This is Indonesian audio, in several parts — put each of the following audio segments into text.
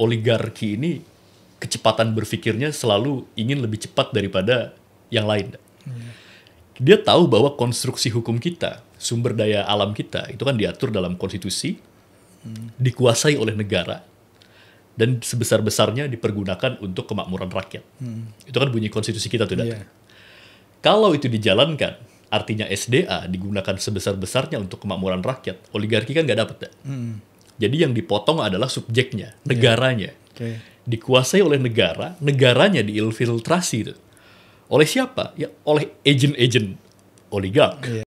oligarki ini kecepatan berpikirnya selalu ingin lebih cepat daripada yang lain. Hmm. Dia tahu bahwa konstruksi hukum kita, sumber daya alam kita itu kan diatur dalam konstitusi, hmm. dikuasai oleh negara dan sebesar-besarnya dipergunakan untuk kemakmuran rakyat. Hmm. Itu kan bunyi konstitusi kita tidak? Yeah. Kalau itu dijalankan, artinya SDA digunakan sebesar-besarnya untuk kemakmuran rakyat, oligarki kan nggak dapat. Hmm. Jadi yang dipotong adalah subjeknya, iya. negaranya. Yeah. Okay. Dikuasai oleh negara, negaranya diinfiltrasi Tuh. Oleh siapa? Ya oleh agen-agen oligark. Yeah.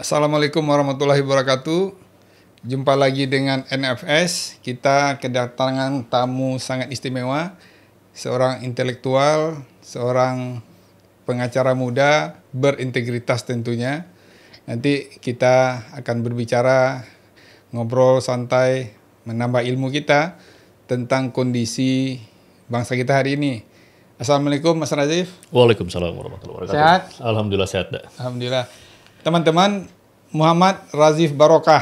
Assalamualaikum warahmatullahi wabarakatuh. Jumpa lagi dengan NFS. Kita kedatangan tamu sangat istimewa, seorang intelektual, seorang pengacara muda, berintegritas tentunya. Nanti kita akan berbicara, ngobrol santai, menambah ilmu kita tentang kondisi bangsa kita hari ini. Assalamualaikum Mas Razif. Waalaikumsalam warahmatullahi wabarakatuh. Sehat? Alhamdulillah sehat. Da. Alhamdulillah. Teman-teman, Muhammad Razif Barokah.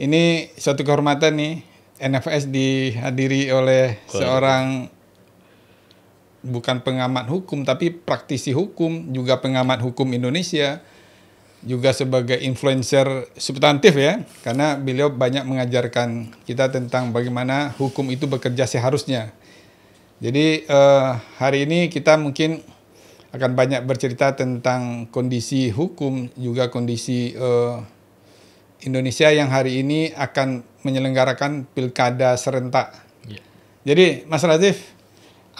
Ini suatu kehormatan nih NFS dihadiri oleh seorang bukan pengamat hukum tapi praktisi hukum juga pengamat hukum Indonesia juga sebagai influencer substantif ya karena beliau banyak mengajarkan kita tentang bagaimana hukum itu bekerja seharusnya. Jadi eh, hari ini kita mungkin akan banyak bercerita tentang kondisi hukum juga kondisi eh, Indonesia yang hari ini akan menyelenggarakan pilkada serentak. Yeah. Jadi Mas Razif,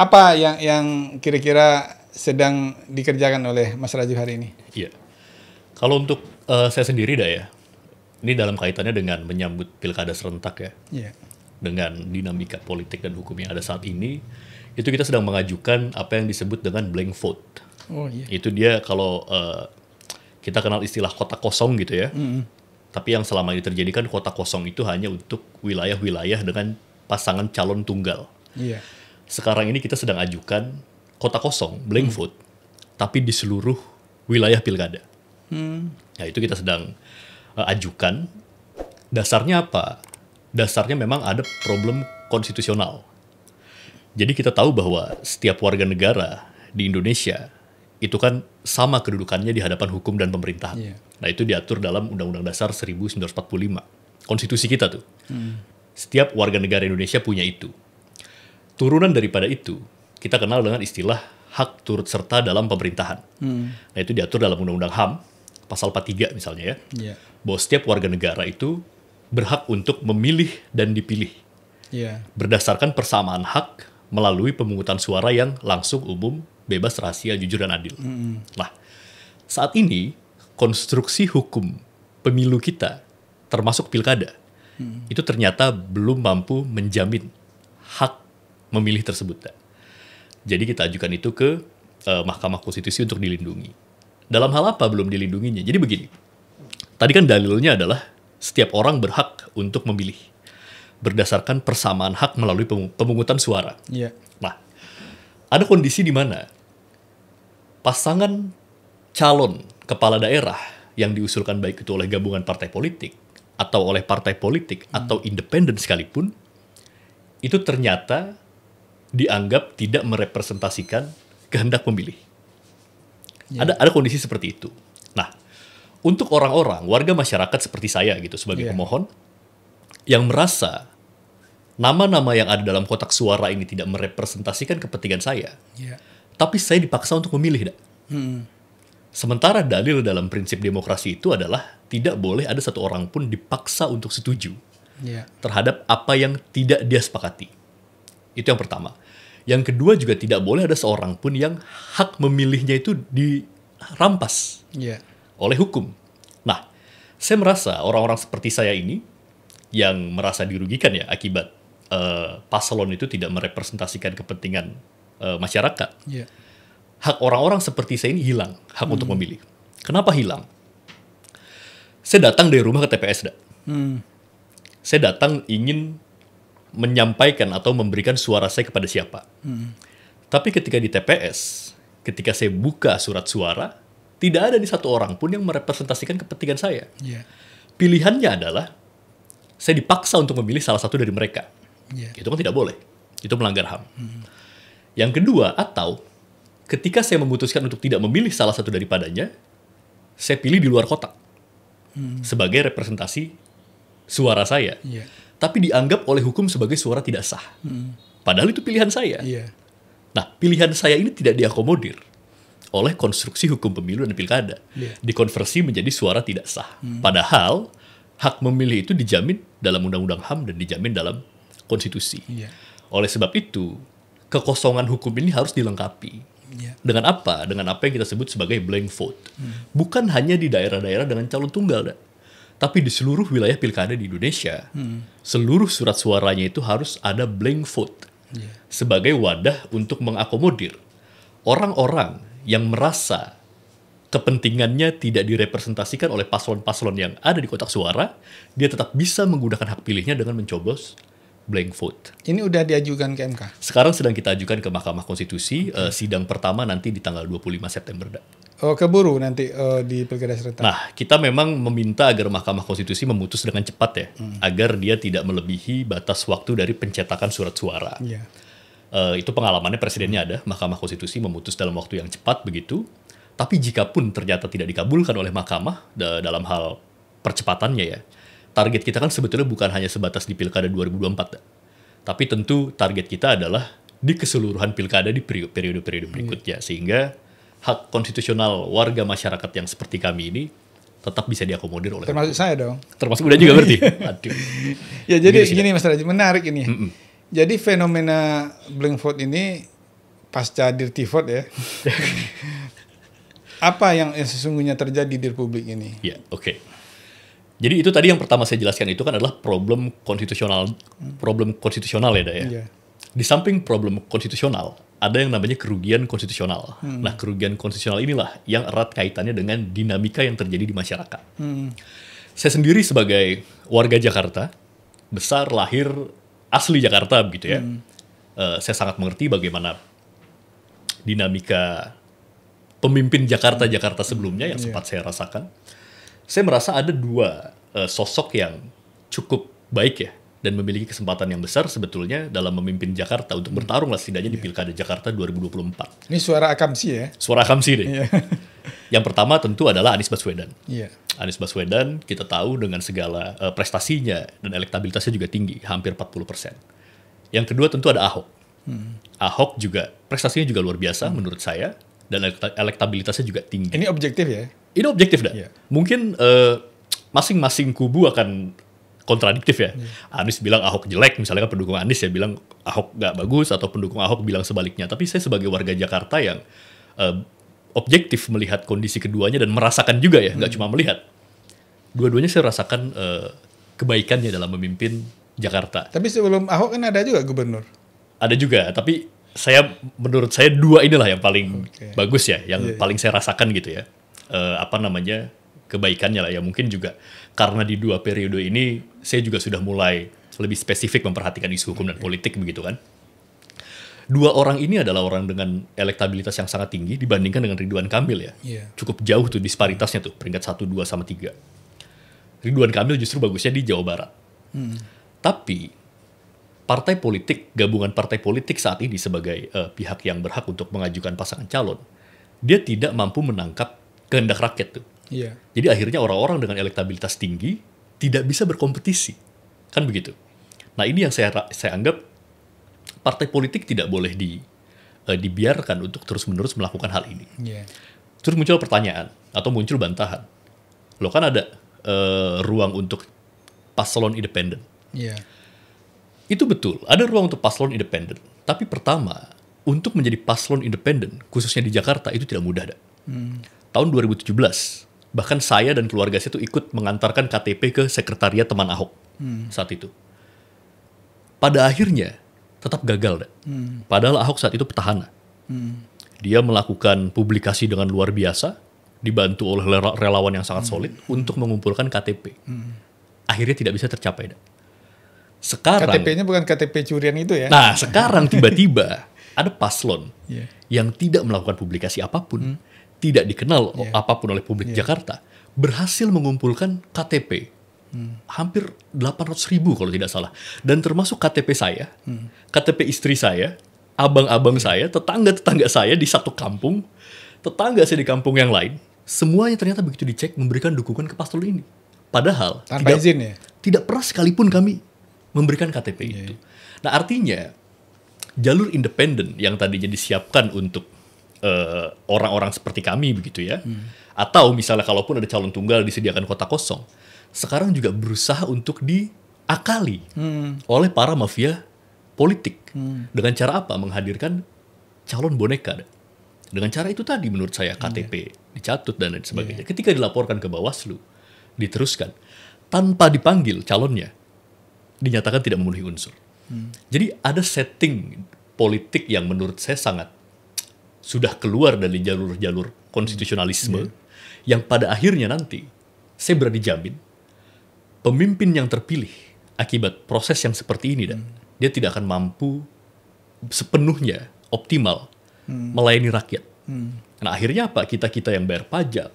apa yang yang kira-kira sedang dikerjakan oleh Mas Razif hari ini? Iya. Kalau untuk uh, saya sendiri dah ya, ini dalam kaitannya dengan menyambut pilkada serentak ya. Yeah. Dengan dinamika politik dan hukum yang ada saat ini, itu kita sedang mengajukan apa yang disebut dengan blank vote. Oh iya. Itu dia kalau uh, kita kenal istilah kotak kosong gitu ya. Mm -hmm. Tapi yang selama ini terjadi kan kota kosong itu hanya untuk wilayah-wilayah dengan pasangan calon tunggal. Iya. Sekarang ini kita sedang ajukan kota kosong, blank hmm. vote, tapi di seluruh wilayah pilkada. Hmm. Nah itu kita sedang uh, ajukan. Dasarnya apa? Dasarnya memang ada problem konstitusional. Jadi kita tahu bahwa setiap warga negara di Indonesia itu kan sama kedudukannya di hadapan hukum dan pemerintahan. Yeah. Nah itu diatur dalam Undang-Undang Dasar 1945, konstitusi kita tuh. Hmm. Setiap warga negara Indonesia punya itu. Turunan daripada itu kita kenal dengan istilah hak turut serta dalam pemerintahan. Hmm. Nah itu diatur dalam Undang-Undang HAM pasal 43 misalnya ya, yeah. bahwa setiap warga negara itu berhak untuk memilih dan dipilih yeah. berdasarkan persamaan hak melalui pemungutan suara yang langsung umum, bebas, rahasia, jujur, dan adil. Mm. Nah, saat ini konstruksi hukum pemilu kita, termasuk pilkada, mm. itu ternyata belum mampu menjamin hak memilih tersebut. Jadi kita ajukan itu ke uh, Mahkamah Konstitusi untuk dilindungi. Dalam hal apa belum dilindunginya? Jadi begini, tadi kan dalilnya adalah setiap orang berhak untuk memilih berdasarkan persamaan hak melalui pemungutan suara. Iya. Nah, ada kondisi di mana pasangan calon kepala daerah yang diusulkan baik itu oleh gabungan partai politik atau oleh partai politik hmm. atau independen sekalipun itu ternyata dianggap tidak merepresentasikan kehendak pemilih. Ya. Ada ada kondisi seperti itu. Nah, untuk orang-orang warga masyarakat seperti saya gitu sebagai ya. pemohon yang merasa nama-nama yang ada dalam kotak suara ini tidak merepresentasikan kepentingan saya, yeah. tapi saya dipaksa untuk memilih. Dak. Hmm. Sementara dalil dalam prinsip demokrasi itu adalah tidak boleh ada satu orang pun dipaksa untuk setuju yeah. terhadap apa yang tidak dia sepakati. Itu yang pertama. Yang kedua juga tidak boleh ada seorang pun yang hak memilihnya itu dirampas yeah. oleh hukum. Nah, saya merasa orang-orang seperti saya ini yang merasa dirugikan ya akibat uh, paslon itu tidak merepresentasikan kepentingan uh, masyarakat, yeah. hak orang-orang seperti saya ini hilang hak hmm. untuk memilih. Kenapa hilang? Saya datang dari rumah ke TPS, dak. Hmm. Saya datang ingin menyampaikan atau memberikan suara saya kepada siapa. Hmm. Tapi ketika di TPS, ketika saya buka surat suara, tidak ada di satu orang pun yang merepresentasikan kepentingan saya. Yeah. Pilihannya adalah saya dipaksa untuk memilih salah satu dari mereka. Yeah. Itu kan tidak boleh. Itu melanggar HAM. Hmm. Yang kedua, atau ketika saya memutuskan untuk tidak memilih salah satu daripadanya, saya pilih di luar kotak hmm. sebagai representasi suara saya. Yeah. Tapi dianggap oleh hukum sebagai suara tidak sah. Hmm. Padahal itu pilihan saya. Yeah. Nah, pilihan saya ini tidak diakomodir oleh konstruksi hukum pemilu dan pilkada. Yeah. Dikonversi menjadi suara tidak sah. Hmm. Padahal hak memilih itu dijamin dalam Undang-Undang HAM dan dijamin dalam konstitusi. Yeah. Oleh sebab itu, kekosongan hukum ini harus dilengkapi. Yeah. Dengan apa? Dengan apa yang kita sebut sebagai blank vote. Hmm. Bukan hanya di daerah-daerah dengan calon tunggal, tapi di seluruh wilayah pilkada di Indonesia, hmm. seluruh surat suaranya itu harus ada blank vote yeah. sebagai wadah untuk mengakomodir orang-orang yang merasa kepentingannya tidak direpresentasikan oleh paslon-paslon yang ada di kotak suara, dia tetap bisa menggunakan hak pilihnya dengan mencoblos blank vote. Ini udah diajukan ke MK? Sekarang sedang kita ajukan ke Mahkamah Konstitusi, eh, okay. uh, sidang pertama nanti di tanggal 25 September. Oh, keburu nanti uh, di pilkada serentak. Nah, kita memang meminta agar Mahkamah Konstitusi memutus dengan cepat ya, hmm. agar dia tidak melebihi batas waktu dari pencetakan surat suara. Yeah. Iya. Uh, itu pengalamannya presidennya ada, Mahkamah Konstitusi memutus dalam waktu yang cepat begitu. Tapi jikapun ternyata tidak dikabulkan oleh Mahkamah da dalam hal percepatannya ya, target kita kan sebetulnya bukan hanya sebatas di pilkada 2024, tapi tentu target kita adalah di keseluruhan pilkada di periode-periode iya. berikutnya, hmm. sehingga hak konstitusional warga masyarakat yang seperti kami ini tetap bisa diakomodir oleh termasuk saya dong termasuk udah juga berarti iya. aduh ya jadi gini, gini mas Raji menarik ini mm -mm. jadi fenomena blank vote ini pasca dirty vote ya apa yang sesungguhnya terjadi di republik ini ya yeah, oke okay jadi itu tadi yang pertama saya jelaskan itu kan adalah problem konstitusional, problem konstitusional ya, Daya. Yeah. Di samping problem konstitusional, ada yang namanya kerugian konstitusional. Hmm. Nah, kerugian konstitusional inilah yang erat kaitannya dengan dinamika yang terjadi di masyarakat. Hmm. Saya sendiri sebagai warga Jakarta, besar lahir asli Jakarta gitu ya. Hmm. Uh, saya sangat mengerti bagaimana dinamika pemimpin Jakarta-Jakarta sebelumnya yang iya. sempat yeah. saya rasakan saya merasa ada dua uh, sosok yang cukup baik ya dan memiliki kesempatan yang besar sebetulnya dalam memimpin Jakarta untuk bertarung lah setidaknya di iya. Pilkada Jakarta 2024. Ini suara akamsi ya? Suara akamsi deh. Yeah. yang pertama tentu adalah Anies Baswedan. Yeah. Anies Baswedan kita tahu dengan segala uh, prestasinya dan elektabilitasnya juga tinggi, hampir 40%. persen. Yang kedua tentu ada Ahok. Hmm. Ahok juga prestasinya juga luar biasa hmm. menurut saya dan elektabilitasnya juga tinggi. Ini objektif ya? ini objektif dah. Yeah. Mungkin masing eh, masing-masing kubu akan kontradiktif ya. Yeah. Anies bilang Ahok jelek, misalnya kan pendukung Anies ya bilang Ahok nggak bagus atau pendukung Ahok bilang sebaliknya. Tapi saya sebagai warga Jakarta yang uh, objektif melihat kondisi keduanya dan merasakan juga ya, nggak Gak hmm. cuma melihat. Dua-duanya saya rasakan uh, kebaikannya dalam memimpin Jakarta. Tapi sebelum Ahok kan ada juga gubernur. Ada juga, tapi saya menurut saya dua inilah yang paling okay. bagus ya, yang yeah, iya. paling saya rasakan gitu ya uh, apa namanya kebaikannya lah ya mungkin juga karena di dua periode ini saya juga sudah mulai lebih spesifik memperhatikan isu hukum dan politik begitu kan dua orang ini adalah orang dengan elektabilitas yang sangat tinggi dibandingkan dengan Ridwan Kamil ya. Yeah. Cukup jauh tuh disparitasnya tuh peringkat 1, 2 sama 3. Ridwan Kamil justru bagusnya di Jawa Barat. Hmm. Tapi partai politik, gabungan partai politik saat ini sebagai uh, pihak yang berhak untuk mengajukan pasangan calon, dia tidak mampu menangkap kehendak rakyat tuh. Iya. Jadi akhirnya orang-orang dengan elektabilitas tinggi tidak bisa berkompetisi. Kan begitu. Nah, ini yang saya saya anggap partai politik tidak boleh di uh, dibiarkan untuk terus-menerus melakukan hal ini. Yeah. Terus muncul pertanyaan atau muncul bantahan. Lo kan ada uh, ruang untuk paslon independen. Yeah. Itu betul, ada ruang untuk paslon independen. Tapi pertama, untuk menjadi paslon independen, khususnya di Jakarta, itu tidak mudah. Dak. Hmm tahun 2017 bahkan saya dan keluarga saya itu ikut mengantarkan KTP ke sekretariat teman Ahok hmm. saat itu. Pada akhirnya tetap gagal, Hmm. padahal Ahok saat itu petahana. Hmm. Dia melakukan publikasi dengan luar biasa, dibantu oleh relawan yang sangat hmm. solid hmm. untuk mengumpulkan KTP. Hmm. Akhirnya tidak bisa tercapai. Sekarang KTP-nya bukan KTP curian itu ya? Nah, sekarang tiba-tiba ada paslon yeah. yang tidak melakukan publikasi apapun. Hmm tidak dikenal yeah. apapun oleh publik yeah. Jakarta berhasil mengumpulkan KTP hmm. hampir 800 ribu kalau tidak salah dan termasuk KTP saya hmm. KTP istri saya abang-abang saya tetangga-tetangga saya di satu kampung tetangga saya di kampung yang lain semuanya ternyata begitu dicek memberikan dukungan ke pastor ini padahal Tanpa tidak, izin ya tidak pernah sekalipun kami memberikan KTP yeah. itu iya. nah artinya jalur independen yang tadinya disiapkan untuk Eh, orang-orang uh, seperti kami begitu ya. Hmm. Atau misalnya kalaupun ada calon tunggal disediakan kota kosong, sekarang juga berusaha untuk diakali hmm. oleh para mafia politik hmm. dengan cara apa? Menghadirkan calon boneka. Dengan cara itu tadi menurut saya iya. KTP dicatut dan lain sebagainya. Yeah. Ketika dilaporkan ke Bawaslu, diteruskan tanpa dipanggil calonnya dinyatakan tidak memenuhi unsur. Hmm. Jadi ada setting politik yang menurut saya sangat sudah keluar dari jalur-jalur konstitusionalisme hmm. yang pada akhirnya nanti saya berani jamin pemimpin yang terpilih akibat proses yang seperti ini dan hmm. dia tidak akan mampu sepenuhnya optimal hmm. melayani rakyat. Hmm. Nah akhirnya apa? Kita kita yang bayar pajak,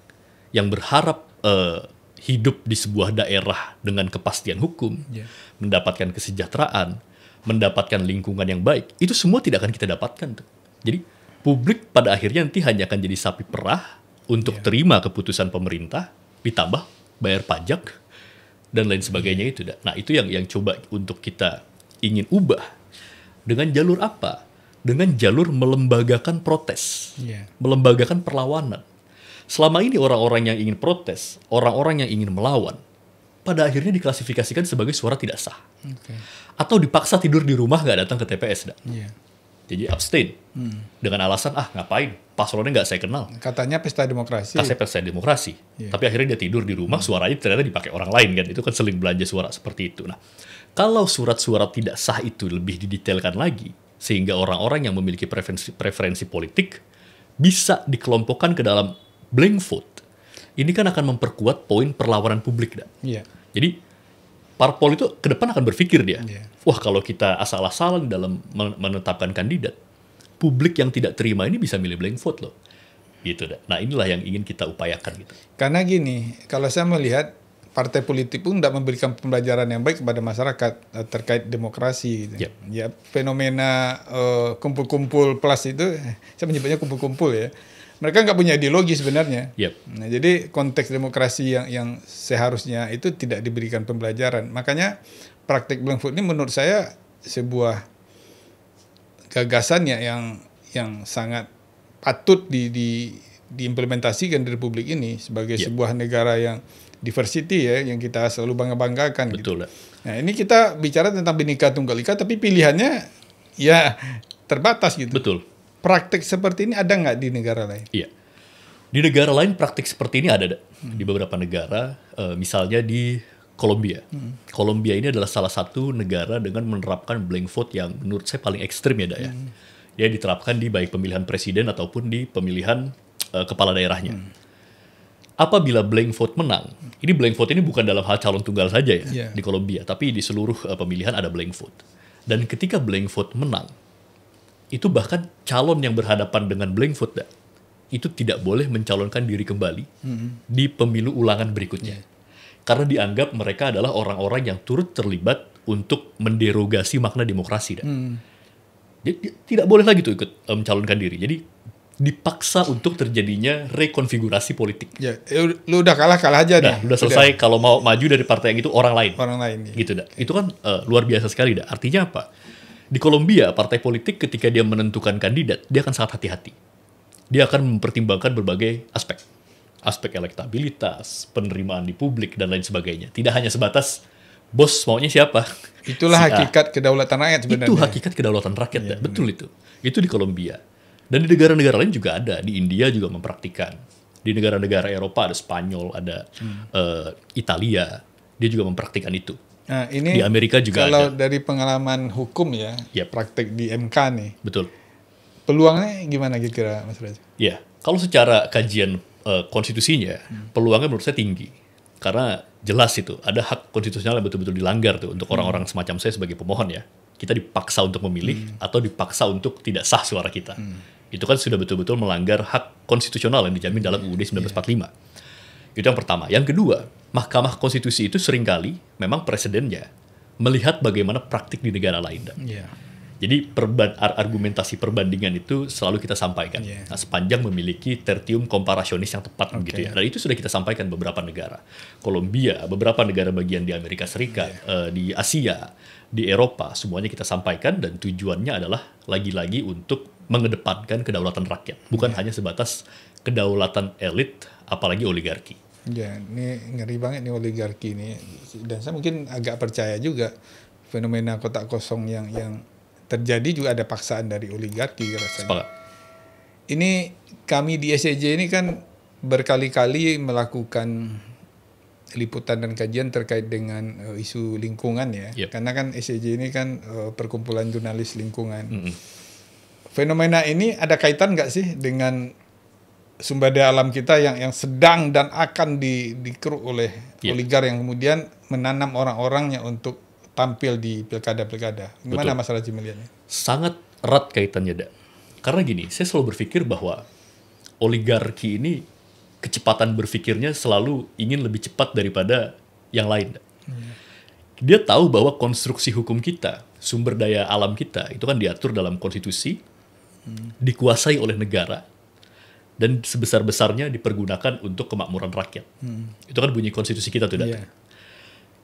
yang berharap uh, hidup di sebuah daerah dengan kepastian hukum, yeah. mendapatkan kesejahteraan, mendapatkan lingkungan yang baik, itu semua tidak akan kita dapatkan. Jadi publik pada akhirnya nanti hanya akan jadi sapi perah untuk yeah. terima keputusan pemerintah ditambah bayar pajak dan lain sebagainya iya. itu. Nah, itu yang yang coba untuk kita ingin ubah dengan jalur apa? Dengan jalur melembagakan protes, yeah. melembagakan perlawanan. Selama ini orang-orang yang ingin protes, orang-orang yang ingin melawan, pada akhirnya diklasifikasikan sebagai suara tidak sah, okay. atau dipaksa tidur di rumah nggak datang ke TPS, Yeah jadi abstain hmm. dengan alasan ah ngapain paslonnya nggak saya kenal katanya pesta demokrasi katanya pesta demokrasi yeah. tapi akhirnya dia tidur di rumah hmm. suaranya ternyata dipakai orang lain kan itu kan seling belanja suara seperti itu nah kalau surat-surat tidak sah itu lebih didetailkan lagi sehingga orang-orang yang memiliki preferensi, preferensi politik bisa dikelompokkan ke dalam blank vote ini kan akan memperkuat poin perlawanan publik dan yeah. jadi parpol itu ke depan akan berpikir dia, yeah. wah kalau kita asal-asalan dalam menetapkan kandidat, publik yang tidak terima ini bisa milih blank vote loh, gitu. Nah inilah yang ingin kita upayakan gitu. Karena gini, kalau saya melihat partai politik pun tidak memberikan pembelajaran yang baik kepada masyarakat eh, terkait demokrasi. Gitu. Yep. Ya fenomena eh, kumpul-kumpul uh, kumpul -kumpul plus itu, saya menyebutnya kumpul-kumpul ya mereka nggak punya ideologi sebenarnya. Yep. Nah, jadi konteks demokrasi yang yang seharusnya itu tidak diberikan pembelajaran. Makanya praktik Blankfurt ini menurut saya sebuah gagasannya yang yang sangat patut di, di diimplementasikan di republik ini sebagai yep. sebuah negara yang diversity ya yang kita selalu bangga-banggakan gitu. Betul. Gitu. Nah, ini kita bicara tentang binika Tunggal Ika tapi pilihannya ya terbatas gitu. Betul. Praktik seperti ini ada nggak di negara lain? Iya. Di negara lain praktik seperti ini ada, ada. Hmm. di beberapa negara, eh, misalnya di Kolombia. Hmm. Kolombia ini adalah salah satu negara dengan menerapkan blank vote yang menurut saya paling ekstrim ya, Daya. Hmm. Dia diterapkan di baik pemilihan presiden ataupun di pemilihan uh, kepala daerahnya. Hmm. Apabila blank vote menang, ini blank vote ini bukan dalam hal calon tunggal saja ya yeah. di Kolombia, tapi di seluruh uh, pemilihan ada blank vote. Dan ketika blank vote menang, itu bahkan calon yang berhadapan dengan blank vote itu tidak boleh mencalonkan diri kembali hmm. di pemilu ulangan berikutnya. Yeah. Karena dianggap mereka adalah orang-orang yang turut terlibat untuk menderogasi makna demokrasi. dan Hmm. Jadi tidak boleh lagi tuh ikut mencalonkan diri. Jadi dipaksa untuk terjadinya rekonfigurasi politik. Ya, lu udah kalah kalah aja dah. Udah selesai udah. kalau mau maju dari partai yang itu orang lain. Orang lain. Ya. Gitu dah. Itu kan uh, luar biasa sekali dah. Artinya apa? Di Kolombia, partai politik ketika dia menentukan kandidat, dia akan sangat hati-hati. Dia akan mempertimbangkan berbagai aspek. Aspek elektabilitas, penerimaan di publik, dan lain sebagainya. Tidak hanya sebatas bos maunya siapa. Itulah si hakikat kedaulatan rakyat sebenarnya. Itu hakikat kedaulatan rakyat, ya, betul itu. Itu di Kolombia. Dan di negara-negara lain juga ada. Di India juga mempraktikan Di negara-negara Eropa ada Spanyol, ada hmm. uh, Italia. Dia juga mempraktikan itu. Nah, ini di Amerika juga kalau ada. dari pengalaman hukum ya, yep. praktik di MK nih. Betul. Peluangnya gimana kira-kira Mas Raja? Ya, kalau secara kajian uh, konstitusinya, hmm. peluangnya menurut saya tinggi. Karena jelas itu, ada hak konstitusional yang betul-betul dilanggar tuh untuk hmm. orang-orang hmm. semacam saya sebagai pemohon ya. Kita dipaksa untuk memilih hmm. atau dipaksa untuk tidak sah suara kita. Hmm. Itu kan sudah betul-betul melanggar hak konstitusional yang dijamin dalam UUD 1945. Yeah. Itu yang pertama. Yang kedua, Mahkamah Konstitusi itu seringkali memang presidennya melihat bagaimana praktik di negara lain. Yeah. Jadi perban, argumentasi perbandingan itu selalu kita sampaikan. Yeah. Nah, sepanjang memiliki tertium komparasionis yang tepat okay. gitu ya. Dan itu sudah kita sampaikan beberapa negara. Kolombia, beberapa negara bagian di Amerika Serikat, yeah. Iya. uh, di Asia, di Eropa, semuanya kita sampaikan dan tujuannya adalah lagi-lagi untuk mengedepankan kedaulatan rakyat, bukan yeah. hanya sebatas kedaulatan elit apalagi oligarki. Ya, ini ngeri banget nih oligarki ini. Dan saya mungkin agak percaya juga fenomena kotak kosong yang yang terjadi juga ada paksaan dari oligarki rasanya. Sepakat. Ini kami di SCJ e ini kan berkali-kali melakukan liputan dan kajian terkait dengan uh, isu lingkungan ya. Yep. Iya. Karena kan SCJ e ini kan uh, perkumpulan jurnalis lingkungan. Mm -hmm. Fenomena ini ada kaitan nggak sih dengan sumber daya alam kita yang yang sedang dan akan di, dikeruk oleh yeah. oligar yang kemudian menanam orang-orangnya untuk tampil di pilkada-pilkada. Gimana Betul. masalah Jimiliannya? Sangat erat kaitannya, Dak. Karena gini, saya selalu berpikir bahwa oligarki ini kecepatan berpikirnya selalu ingin lebih cepat daripada yang lain. Hmm. Dia tahu bahwa konstruksi hukum kita, sumber daya alam kita, itu kan diatur dalam konstitusi, hmm. dikuasai oleh negara, dan sebesar-besarnya dipergunakan untuk kemakmuran rakyat. Hmm. Itu kan bunyi konstitusi kita tuh Yeah.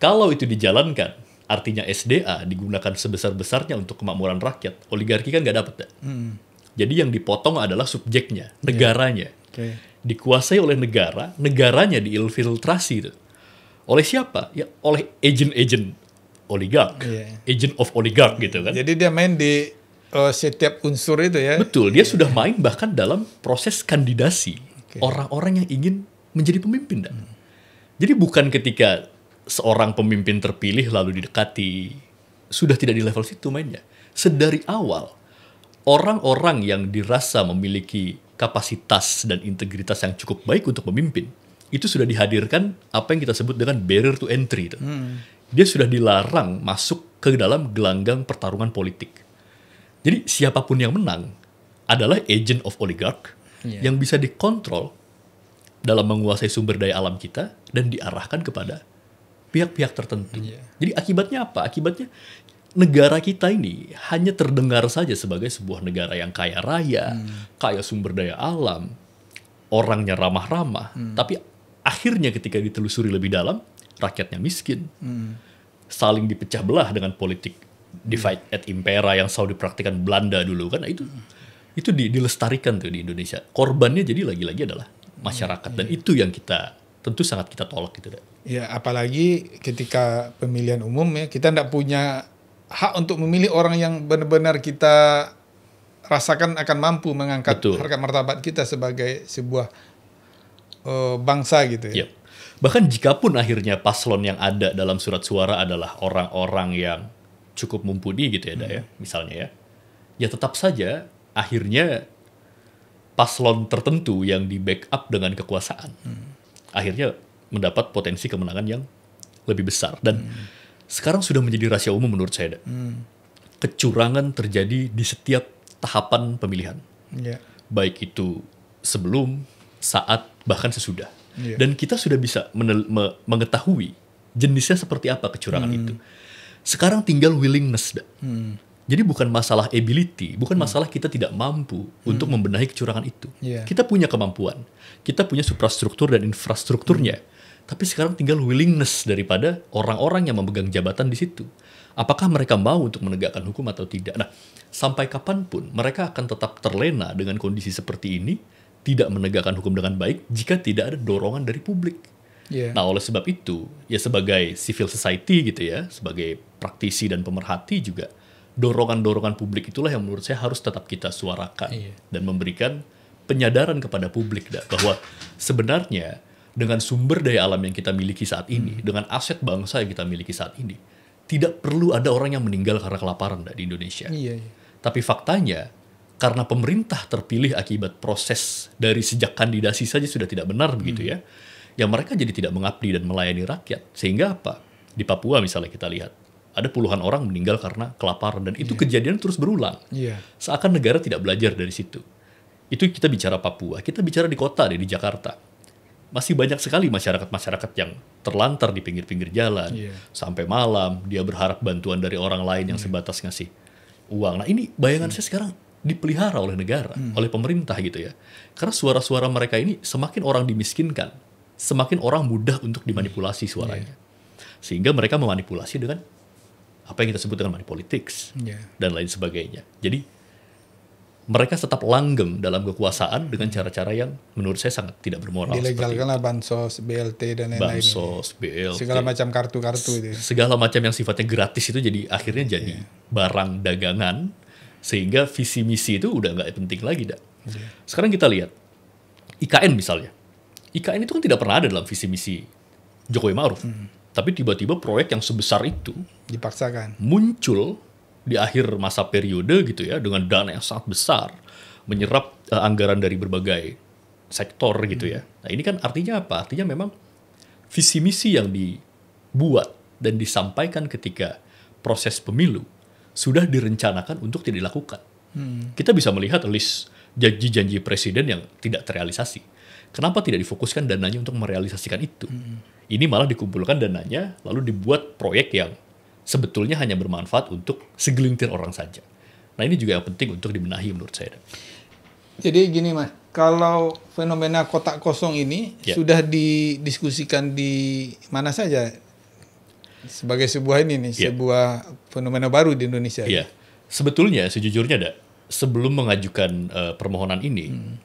Kalau itu dijalankan, artinya SDA digunakan sebesar-besarnya untuk kemakmuran rakyat, oligarki kan nggak dapat. Hmm. Jadi yang dipotong adalah subjeknya, iya. negaranya. Yeah. Okay. Dikuasai oleh negara, negaranya diinfiltrasi itu. Oleh siapa? Ya oleh agent-agent oligark, yeah. agent of oligark gitu kan. Jadi dia main di uh, setiap unsur itu ya. Betul, dia sudah main bahkan dalam proses kandidasi orang-orang okay. yang ingin menjadi pemimpin. Dan. Hmm. Jadi bukan ketika seorang pemimpin terpilih lalu didekati, sudah tidak di level situ mainnya. Sedari awal, orang-orang yang dirasa memiliki kapasitas dan integritas yang cukup baik untuk memimpin, itu sudah dihadirkan apa yang kita sebut dengan barrier to entry. Hmm. Dia sudah dilarang masuk ke dalam gelanggang pertarungan politik jadi siapapun yang menang adalah agent of oligark yeah. Iya. yang bisa dikontrol dalam menguasai sumber daya alam kita dan diarahkan kepada pihak-pihak tertentu. Yeah. Jadi akibatnya apa? Akibatnya negara kita ini hanya terdengar saja sebagai sebuah negara yang kaya raya, hmm. kaya sumber daya alam, orangnya ramah-ramah, hmm. tapi akhirnya ketika ditelusuri lebih dalam, rakyatnya miskin. Hmm. Saling dipecah belah dengan politik divide hmm. at impera yang selalu dipraktikkan Belanda dulu kan itu itu dilestarikan tuh di Indonesia korbannya jadi lagi-lagi adalah masyarakat dan iya. itu yang kita tentu sangat kita tolak gitu deh. Ya apalagi ketika pemilihan umum ya kita tidak punya hak untuk memilih orang yang benar-benar kita rasakan akan mampu mengangkat Betul. harga martabat kita sebagai sebuah uh, bangsa gitu ya. Yep. Iya. Bahkan jikapun akhirnya paslon yang ada dalam surat suara adalah orang-orang yang cukup mumpuni gitu ya, ya hmm. ya misalnya ya. Ya tetap saja akhirnya paslon tertentu yang di backup dengan kekuasaan hmm. akhirnya mendapat potensi kemenangan yang lebih besar dan hmm. sekarang sudah menjadi rahasia umum menurut saya. Hmm. Kecurangan terjadi di setiap tahapan pemilihan. Yeah. Baik itu sebelum, saat, bahkan sesudah. Yeah. Dan kita sudah bisa me mengetahui jenisnya seperti apa kecurangan hmm. itu. Sekarang tinggal willingness. Hmm. Jadi bukan masalah ability, bukan hmm. masalah kita tidak mampu hmm. untuk membenahi kecurangan itu. Yeah. Kita punya kemampuan, kita punya suprastruktur dan infrastrukturnya. Hmm. Tapi sekarang tinggal willingness daripada orang-orang yang memegang jabatan di situ. Apakah mereka mau untuk menegakkan hukum atau tidak? Nah, sampai kapanpun mereka akan tetap terlena dengan kondisi seperti ini, tidak menegakkan hukum dengan baik jika tidak ada dorongan dari publik. Yeah. Nah, oleh sebab itu, ya sebagai civil society gitu ya, sebagai praktisi dan pemerhati juga dorongan-dorongan publik itulah yang menurut saya harus tetap kita suarakan yeah. dan memberikan penyadaran kepada publik dah bahwa sebenarnya dengan sumber daya alam yang kita miliki saat ini, hmm. dengan aset bangsa yang kita miliki saat ini, tidak perlu ada orang yang meninggal karena kelaparan dah, di Indonesia. Yeah, yeah. Tapi faktanya, karena pemerintah terpilih akibat proses dari sejak kandidasi saja sudah tidak benar begitu hmm. ya, yang mereka jadi tidak mengabdi dan melayani rakyat. Sehingga apa? Di Papua misalnya kita lihat, ada puluhan orang meninggal karena kelaparan dan itu yeah. kejadian terus berulang. Yeah. Seakan negara tidak belajar dari situ. Itu kita bicara Papua, kita bicara di kota deh di Jakarta. Masih banyak sekali masyarakat-masyarakat yang terlantar di pinggir-pinggir jalan yeah. sampai malam dia berharap bantuan dari orang lain yang yeah. sebatas ngasih uang. Nah, ini bayangan hmm. saya sekarang dipelihara oleh negara, hmm. oleh pemerintah gitu ya. Karena suara-suara mereka ini semakin orang dimiskinkan, semakin orang mudah untuk dimanipulasi suaranya. Yeah. Sehingga mereka memanipulasi dengan apa yang kita sebut dengan money yeah. dan lain sebagainya. Jadi mereka tetap langgeng dalam kekuasaan dengan hmm. cara-cara yang menurut saya sangat tidak bermoral. Dilegalkanlah bansos, BLT dan lain-lain. Bansos, BLT. Segala macam kartu-kartu itu. Segala macam yang sifatnya gratis itu jadi akhirnya ya. jadi yeah. barang dagangan sehingga visi misi itu udah nggak penting lagi dah. Yeah. Sekarang kita lihat IKN misalnya IKN itu kan tidak pernah ada dalam visi misi Jokowi Ma'ruf. Hmm. Tapi tiba-tiba proyek yang sebesar itu dipaksakan muncul di akhir masa periode gitu ya dengan dana yang sangat besar menyerap uh, anggaran dari berbagai sektor gitu ya. hmm. ya. Nah, ini kan artinya apa? Artinya memang visi misi yang dibuat dan disampaikan ketika proses pemilu sudah direncanakan untuk tidak dilakukan. Hmm. Kita bisa melihat list janji-janji presiden yang tidak terrealisasi Kenapa tidak difokuskan dananya untuk merealisasikan itu? Hmm. Ini malah dikumpulkan dananya lalu dibuat proyek yang sebetulnya hanya bermanfaat untuk segelintir orang saja. Nah ini juga yang penting untuk dibenahi menurut saya. Jadi gini mas, kalau fenomena kotak kosong ini yeah. sudah didiskusikan di mana saja sebagai sebuah ini nih, yeah. sebuah fenomena baru di Indonesia. Iya. Sebetulnya sejujurnya ada sebelum mengajukan uh, permohonan ini, hmm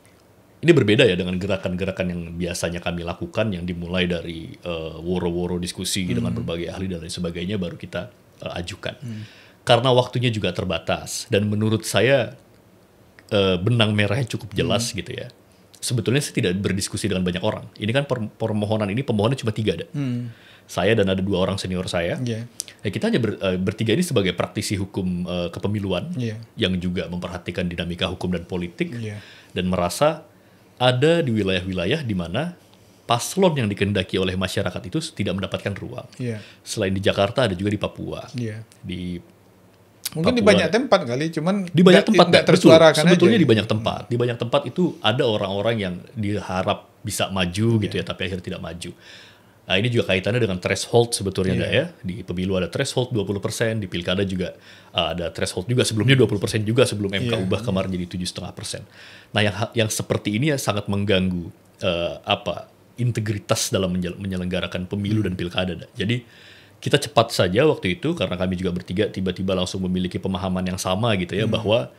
ini berbeda ya dengan gerakan-gerakan yang biasanya kami lakukan yang dimulai dari uh, woro-woro diskusi hmm. dengan berbagai ahli dan lain sebagainya baru kita uh, ajukan. Hmm. Karena waktunya juga terbatas dan menurut saya uh, benang merahnya cukup jelas hmm. gitu ya. Sebetulnya saya tidak berdiskusi dengan banyak orang. Ini kan permohonan ini pemohonnya cuma tiga ada. Hmm. Saya dan ada dua orang senior saya. Yeah. Ya, kita hanya ber, uh, bertiga ini sebagai praktisi hukum uh, kepemiluan yeah. yang juga memperhatikan dinamika hukum dan politik yeah. dan merasa ada di wilayah-wilayah di mana paslon yang dikendaki oleh masyarakat itu tidak mendapatkan ruang. Yeah. Selain di Jakarta ada juga di Papua. Yeah. Di Mungkin Papua, di banyak tempat kali, cuman di banyak gak, tempat gak betul, sebetulnya aja. di banyak tempat. Di banyak tempat itu ada orang-orang yang diharap bisa maju yeah. gitu ya, tapi akhirnya tidak maju. Nah, ini juga kaitannya dengan threshold sebetulnya yeah. ya. Di pemilu ada threshold 20%, di pilkada juga ah, ada threshold juga sebelumnya 20% juga sebelum MK yeah. ubah kemarin jadi 7,5%. Nah, yang yang seperti ini ya sangat mengganggu uh, apa integritas dalam menyelenggarakan pemilu dan pilkada. Jadi kita cepat saja waktu itu karena kami juga bertiga tiba-tiba langsung memiliki pemahaman yang sama gitu ya hmm. bahwa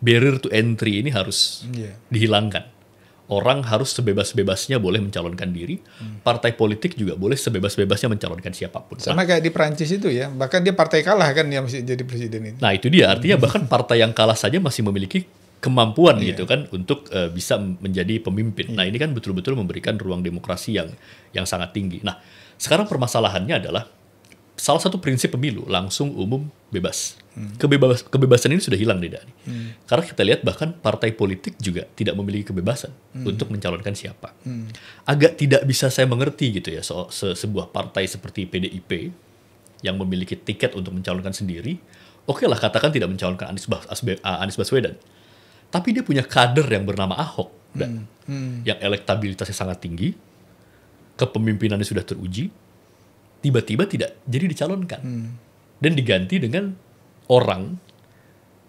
barrier to entry ini harus yeah. dihilangkan. Orang harus sebebas-bebasnya boleh mencalonkan diri. Hmm. Partai politik juga boleh sebebas-bebasnya mencalonkan siapapun. Sama nah, kayak di Prancis itu ya, bahkan dia partai kalah kan yang masih jadi presiden itu. Nah itu dia artinya bahkan partai yang kalah saja masih memiliki kemampuan yeah. gitu kan untuk uh, bisa menjadi pemimpin. Yeah. Nah, ini kan betul-betul memberikan ruang demokrasi yang yang sangat tinggi. Nah, sekarang permasalahannya adalah salah satu prinsip pemilu langsung umum bebas. Hmm. Kebebas, kebebasan ini sudah hilang tidak Hmm. Karena kita lihat bahkan partai politik juga tidak memiliki kebebasan hmm. untuk mencalonkan siapa. Hmm. Agak tidak bisa saya mengerti gitu ya soal se sebuah partai seperti PDIP yang memiliki tiket untuk mencalonkan sendiri. Oke okay lah katakan tidak mencalonkan Anies, Bas Anies Baswedan tapi dia punya kader yang bernama Ahok dan hmm, hmm. yang elektabilitasnya sangat tinggi, kepemimpinannya sudah teruji, tiba-tiba tidak jadi dicalonkan hmm. dan diganti dengan orang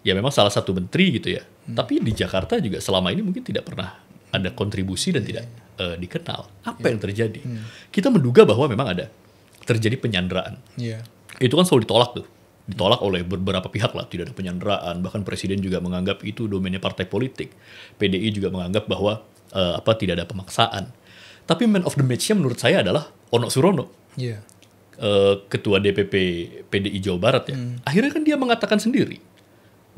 ya memang salah satu menteri gitu ya, hmm. tapi di Jakarta juga selama ini mungkin tidak pernah ada hmm. kontribusi dan tidak uh, dikenal. Apa yeah. yang terjadi? Hmm. Kita menduga bahwa memang ada terjadi penyanderaan. Yeah. Itu kan selalu ditolak tuh ditolak oleh beberapa pihak lah tidak ada penyanderaan bahkan presiden juga menganggap itu domainnya partai politik PDI juga menganggap bahwa uh, apa tidak ada pemaksaan tapi man of the matchnya menurut saya adalah Ono Surono yeah. Iya. uh, ketua DPP PDI Jawa Barat ya mm. akhirnya kan dia mengatakan sendiri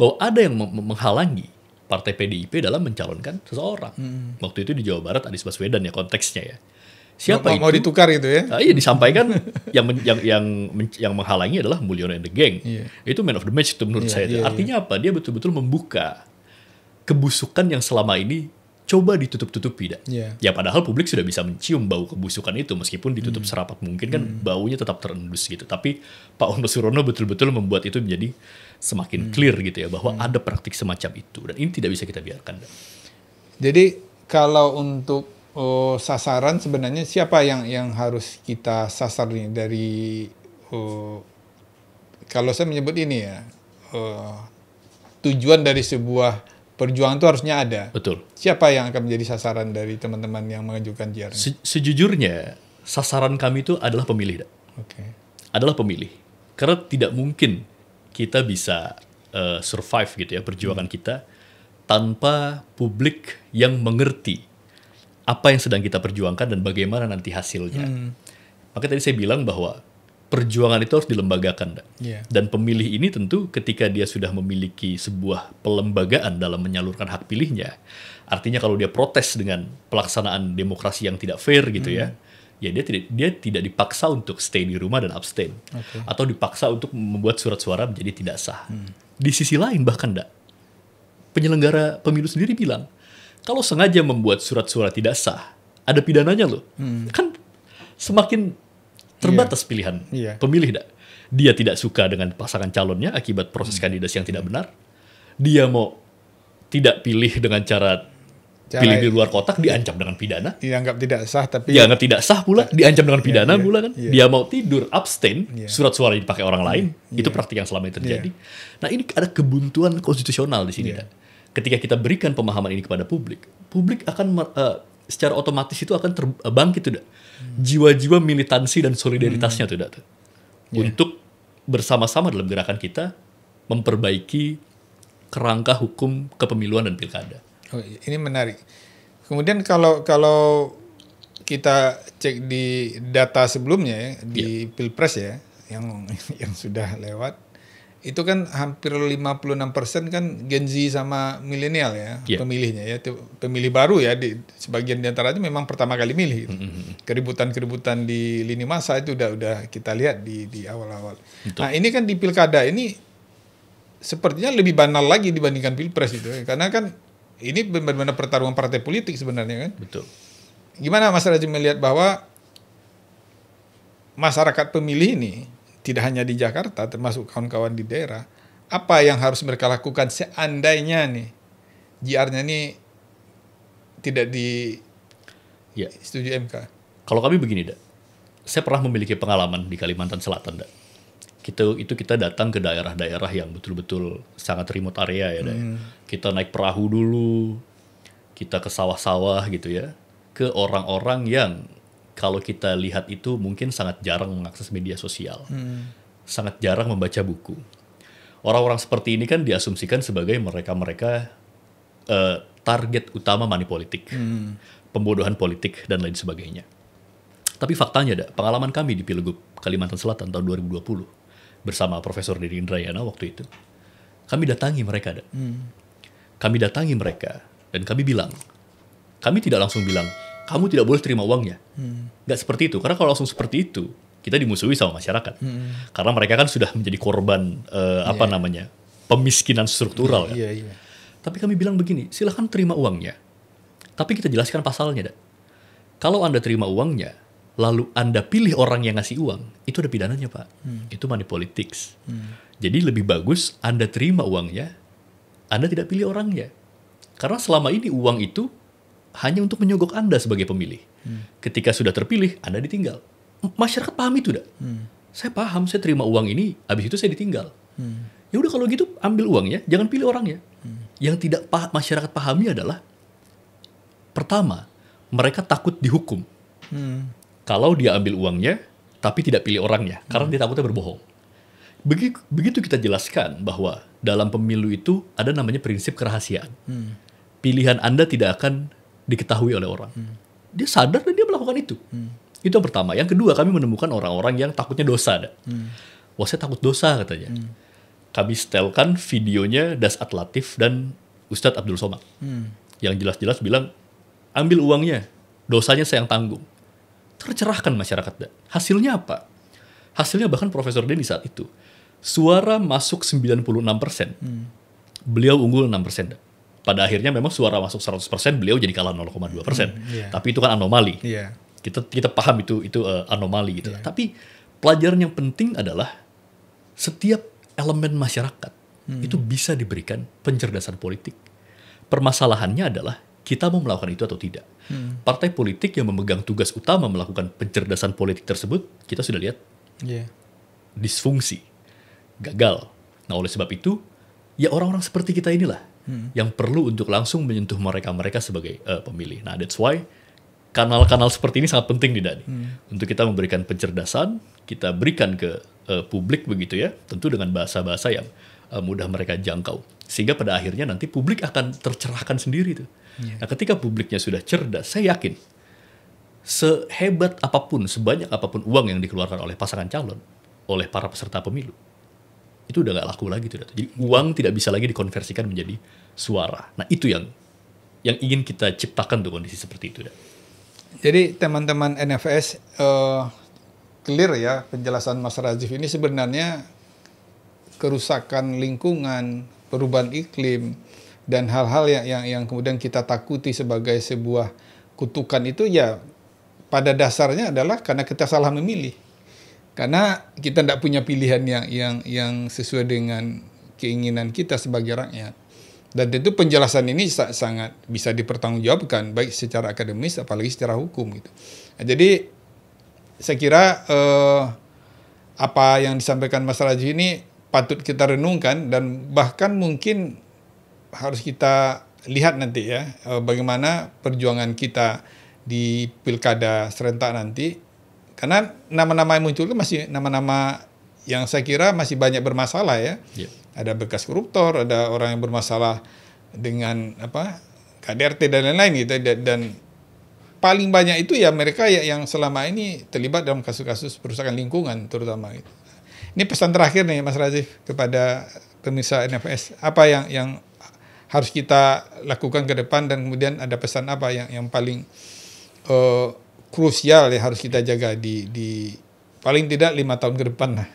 bahwa ada yang menghalangi partai PDIP dalam mencalonkan seseorang mm. waktu itu di Jawa Barat Anies Baswedan ya konteksnya ya Siapa mau, itu? Mau ditukar gitu ya? Nah, iya disampaikan yang, men, yang yang yang menghalangi adalah Mulyono and the Gang. Yeah. Itu man of the match itu menurut yeah, saya. Yeah, iya. Artinya yeah. apa? Dia betul-betul membuka kebusukan yang selama ini coba ditutup-tutupi tidak? Yeah. Ya padahal publik sudah bisa mencium bau kebusukan itu meskipun ditutup hmm. serapat mungkin kan hmm. baunya tetap terendus gitu. Tapi Pak Ono Surono betul-betul membuat itu menjadi semakin hmm. clear gitu ya bahwa hmm. ada praktik semacam itu dan ini tidak bisa kita biarkan. Jadi kalau untuk oh, sasaran sebenarnya siapa yang yang harus kita sasar nih dari oh, kalau saya menyebut ini ya oh, tujuan dari sebuah perjuangan itu harusnya ada. Betul. Siapa yang akan menjadi sasaran dari teman-teman yang mengajukan JR? Se sejujurnya sasaran kami itu adalah pemilih. Oke. Okay. Adalah pemilih. Karena tidak mungkin kita bisa uh, survive gitu ya perjuangan hmm. kita tanpa publik yang mengerti apa yang sedang kita perjuangkan dan bagaimana nanti hasilnya. Hmm. Maka tadi saya bilang bahwa perjuangan itu harus dilembagakan. Yeah. Dan pemilih ini tentu ketika dia sudah memiliki sebuah pelembagaan dalam menyalurkan hak pilihnya, artinya kalau dia protes dengan pelaksanaan demokrasi yang tidak fair gitu ya, hmm. ya, ya dia tidak dia tidak dipaksa untuk stay di rumah dan abstain okay. atau dipaksa untuk membuat surat suara menjadi tidak sah. Hmm. Di sisi lain bahkan enggak. Penyelenggara pemilu sendiri bilang, kalau sengaja membuat surat-surat tidak sah, ada pidananya loh. Hmm. Kan semakin terbatas yeah. pilihan yeah. pemilih dah. Dia tidak suka dengan pasangan calonnya akibat proses hmm. kandidasi yang tidak benar. Dia mau tidak pilih dengan cara, cara pilih di luar kotak diancam dengan pidana. Dianggap tidak sah tapi dianggap tidak sah pula, iya, diancam dengan iya, pidana yeah, yeah, pula kan. Yeah. Dia mau tidur abstain, yeah. surat suara dipakai orang lain. Yeah. Hmm, Itu iya. praktik yang selama ini terjadi. Yeah. Nah, ini ada kebuntuan konstitusional di sini yeah. dah ketika kita berikan pemahaman ini kepada publik, publik akan uh, secara otomatis itu akan terbangkit eh, tuh, jiwa-jiwa militansi dan solidaritasnya hmm. tuh, tuh. Yeah. untuk bersama-sama dalam gerakan kita memperbaiki kerangka hukum kepemiluan dan pilkada. Oh, ini menarik. Kemudian kalau kalau kita cek di data sebelumnya ya, di yeah. pilpres ya yang yang sudah lewat itu kan hampir 56% kan Gen Z sama milenial ya yeah. pemilihnya ya pemilih baru ya di sebagian di antaranya memang pertama kali milih gitu. Mm-hmm, mm-hmm. keributan-keributan di lini masa itu udah udah kita lihat di di awal-awal. Betul. Nah, ini kan di pilkada ini sepertinya lebih banal lagi dibandingkan pilpres itu ya. karena kan ini benar-benar pertarungan partai politik sebenarnya kan. Betul. Gimana Mas Rajin melihat bahwa masyarakat pemilih ini tidak hanya di Jakarta, termasuk kawan-kawan di daerah, apa yang harus mereka lakukan seandainya nih JR-nya ini tidak di ya. setuju MK? Kalau kami begini, Dak. Saya pernah memiliki pengalaman di Kalimantan Selatan, Dak. Kita, itu kita datang ke daerah-daerah yang betul-betul sangat remote area ya, Dak. Hmm. Kita naik perahu dulu, kita ke sawah-sawah gitu ya, ke orang-orang yang kalau kita lihat itu mungkin sangat jarang mengakses media sosial, hmm. sangat jarang membaca buku. Orang-orang seperti ini kan diasumsikan sebagai mereka-mereka uh, target utama money politik, hmm. pembodohan politik dan lain sebagainya. Tapi faktanya, ada pengalaman kami di Pilgub Kalimantan Selatan tahun 2020 bersama Profesor Dedi Indrayana waktu itu, kami datangi mereka, ada. Hmm. Kami datangi mereka dan kami bilang, kami tidak langsung bilang, kamu tidak boleh terima uangnya. Hmm. Gak seperti itu. Karena kalau langsung seperti itu, kita dimusuhi sama masyarakat. Hmm. Karena mereka kan sudah menjadi korban uh, eh, yeah. apa iya. namanya pemiskinan struktural. Yeah, kan? yeah, yeah. Tapi kami bilang begini, silahkan terima uangnya. Tapi kita jelaskan pasalnya, Dan. Kalau anda terima uangnya, lalu anda pilih orang yang ngasih uang, itu ada pidananya pak. Hmm. Itu money politics. Hmm. Jadi lebih bagus anda terima uangnya, anda tidak pilih orangnya. Karena selama ini uang itu hanya untuk menyogok Anda sebagai pemilih. Hmm. Ketika sudah terpilih, Anda ditinggal. Masyarakat paham itu, dah. Hmm. Saya paham, saya terima uang ini, habis itu saya ditinggal. Hmm. Ya udah kalau gitu ambil uangnya, jangan pilih orangnya. Hmm. Yang tidak pah masyarakat pahami adalah pertama, mereka takut dihukum. Hmm. Kalau dia ambil uangnya, tapi tidak pilih orangnya, hmm. karena dia takutnya berbohong. Begitu, kita jelaskan bahwa dalam pemilu itu ada namanya prinsip kerahasiaan. Hmm pilihan Anda tidak akan diketahui oleh orang. Hmm. Dia sadar dan dia melakukan itu. Hmm. Itu yang pertama. Yang kedua, kami menemukan orang-orang yang takutnya dosa. Ada. Hmm. Wah, saya takut dosa katanya. Hmm. Kami setelkan videonya Das Atlatif dan Ustadz Abdul Somad. Hmm. Yang jelas-jelas bilang, ambil uangnya, dosanya saya yang tanggung. Tercerahkan masyarakat. Da. Hasilnya apa? Hasilnya bahkan Profesor Denny saat itu. Suara masuk 96%. Hmm. Beliau unggul 6%. Da pada akhirnya memang suara masuk 100% beliau jadi kalah 0,2%. Hmm, yeah. Tapi itu kan anomali. Yeah. Kita kita paham itu itu uh, anomali gitu. Yeah. Tapi pelajaran yang penting adalah setiap elemen masyarakat hmm. itu bisa diberikan pencerdasan politik. Permasalahannya adalah kita mau melakukan itu atau tidak. Hmm. Partai politik yang memegang tugas utama melakukan pencerdasan politik tersebut, kita sudah lihat yeah. disfungsi, gagal. Nah, oleh sebab itu, ya orang-orang seperti kita inilah Hmm. yang perlu untuk langsung menyentuh mereka-mereka sebagai uh, pemilih. Nah, that's why kanal-kanal seperti ini sangat penting tidak Dani. hmm. untuk kita memberikan pencerdasan, kita berikan ke uh, publik begitu ya, tentu dengan bahasa-bahasa yang uh, mudah mereka jangkau. Sehingga pada akhirnya nanti publik akan tercerahkan sendiri tuh. Yeah. Nah, ketika publiknya sudah cerdas, saya yakin sehebat apapun, sebanyak apapun uang yang dikeluarkan oleh pasangan calon, oleh para peserta pemilu, itu udah gak laku lagi tuh Jadi uang tidak bisa lagi dikonversikan menjadi suara. Nah itu yang yang ingin kita ciptakan tuh kondisi seperti itu Jadi teman-teman NFS uh, eh, clear ya penjelasan Mas Razif ini sebenarnya kerusakan lingkungan, perubahan iklim dan hal-hal yang, yang yang kemudian kita takuti sebagai sebuah kutukan itu ya pada dasarnya adalah karena kita salah memilih. Karena kita tidak punya pilihan yang yang yang sesuai dengan keinginan kita sebagai rakyat. Dan tentu penjelasan ini sangat bisa dipertanggungjawabkan baik secara akademis apalagi secara hukum gitu. Nah, jadi saya kira eh, apa yang disampaikan Mas Raju ini patut kita renungkan dan bahkan mungkin harus kita lihat nanti ya eh, bagaimana perjuangan kita di pilkada serentak nanti karena nama-nama yang muncul itu masih nama-nama yang saya kira masih banyak bermasalah ya. Yeah. Ada bekas koruptor, ada orang yang bermasalah dengan apa KDRT dan lain-lain gitu dan paling banyak itu ya mereka ya yang selama ini terlibat dalam kasus-kasus perusahaan lingkungan terutama gitu. Ini pesan terakhir nih Mas Razif kepada pemirsa NFS apa yang yang harus kita lakukan ke depan dan kemudian ada pesan apa yang yang paling uh, krusial ya harus kita jaga di di paling tidak lima tahun ke depan nah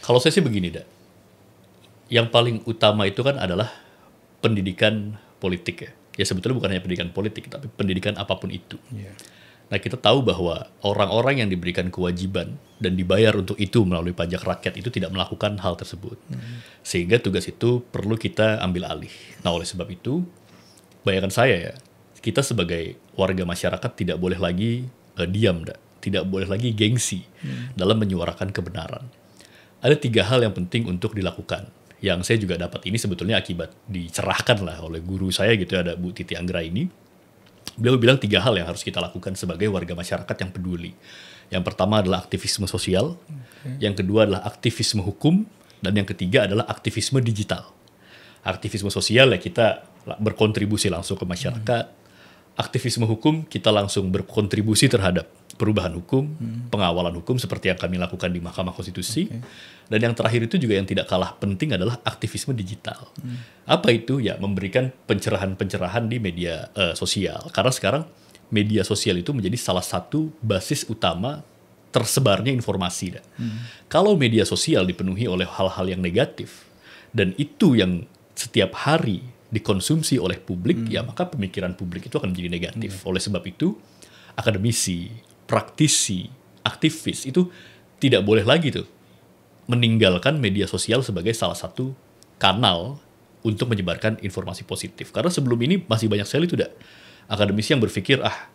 Kalau saya sih begini, dak. Yang paling utama itu kan adalah pendidikan politik ya. Ya sebetulnya bukan hanya pendidikan politik, tapi pendidikan apapun itu. Yeah. Nah kita tahu bahwa orang-orang yang diberikan kewajiban dan dibayar untuk itu melalui pajak rakyat itu tidak melakukan hal tersebut. Hmm. Sehingga tugas itu perlu kita ambil alih. Nah oleh sebab itu, bayangkan saya ya, kita sebagai warga masyarakat tidak boleh lagi uh, diam, da. tidak boleh lagi gengsi hmm. dalam menyuarakan kebenaran. Ada tiga hal yang penting untuk dilakukan. Yang saya juga dapat ini sebetulnya akibat dicerahkan lah oleh guru saya gitu ya, ada Bu Titi Anggra ini. Beliau bilang tiga hal yang harus kita lakukan sebagai warga masyarakat yang peduli. Yang pertama adalah aktivisme sosial, okay. yang kedua adalah aktivisme hukum, dan yang ketiga adalah aktivisme digital. Aktivisme sosial ya kita berkontribusi langsung ke masyarakat, aktivisme hukum kita langsung berkontribusi terhadap perubahan hukum, hmm. pengawalan hukum seperti yang kami lakukan di Mahkamah Konstitusi. Okay. Dan yang terakhir itu juga yang tidak kalah penting adalah aktivisme digital. Hmm. Apa itu? Ya memberikan pencerahan-pencerahan di media uh, sosial. Karena sekarang media sosial itu menjadi salah satu basis utama tersebarnya informasi. Hmm. Kalau media sosial dipenuhi oleh hal-hal yang negatif dan itu yang setiap hari dikonsumsi oleh publik, hmm. ya maka pemikiran publik itu akan menjadi negatif. Hmm. Oleh sebab itu, akademisi, praktisi, aktivis itu tidak boleh lagi tuh meninggalkan media sosial sebagai salah satu kanal untuk menyebarkan informasi positif. Karena sebelum ini masih banyak sekali tidak akademisi yang berpikir ah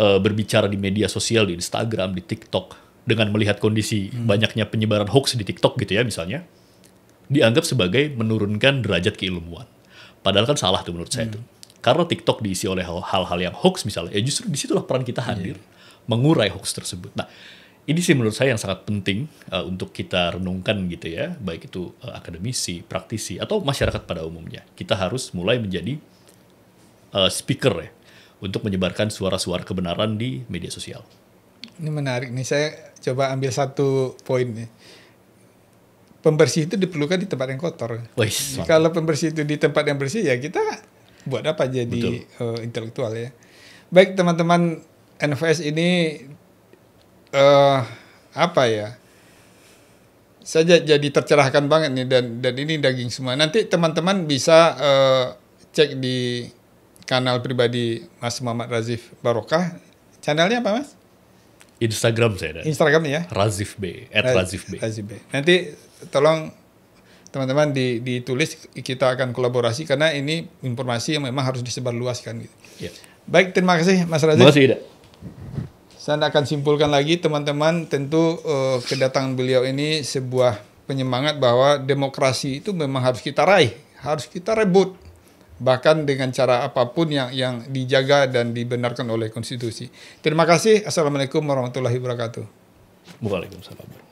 eh, berbicara di media sosial di Instagram, di TikTok dengan melihat kondisi hmm. banyaknya penyebaran hoax di TikTok gitu ya misalnya dianggap sebagai menurunkan derajat keilmuan. Padahal kan salah tuh menurut saya hmm. Karena TikTok diisi oleh hal-hal yang hoax misalnya, ya justru disitulah peran kita iya. hadir yeah. mengurai hoax tersebut. Nah, ini sih menurut saya yang sangat penting uh, untuk kita renungkan gitu ya, baik itu uh, akademisi, praktisi, atau masyarakat pada umumnya. Kita harus mulai menjadi uh, speaker ya, untuk menyebarkan suara-suara kebenaran di media sosial. Ini menarik nih, saya coba ambil satu poin nih pembersih itu diperlukan di tempat yang kotor. Wais, Kalau pembersih itu di tempat yang bersih ya kita buat apa jadi di uh, eh, intelektual ya. Baik teman-teman NFS ini uh, apa ya? Saja jadi tercerahkan banget nih dan dan ini daging semua. Nanti teman-teman bisa uh, cek di kanal pribadi Mas Muhammad Razif Barokah. Channelnya apa Mas? Instagram saya ada. Instagram ya. Razif B, at Razif B. Razif B. Nanti tolong teman-teman di, ditulis kita akan kolaborasi karena ini informasi yang memang harus disebarluaskan gitu. Ya. Baik, terima kasih Mas Razif. Terima kasih, Saya akan simpulkan lagi teman-teman tentu uh, kedatangan beliau ini sebuah penyemangat bahwa demokrasi itu memang harus kita raih, harus kita rebut bahkan dengan cara apapun yang yang dijaga dan dibenarkan oleh konstitusi. Terima kasih. Assalamualaikum warahmatullahi wabarakatuh. Waalaikumsalam.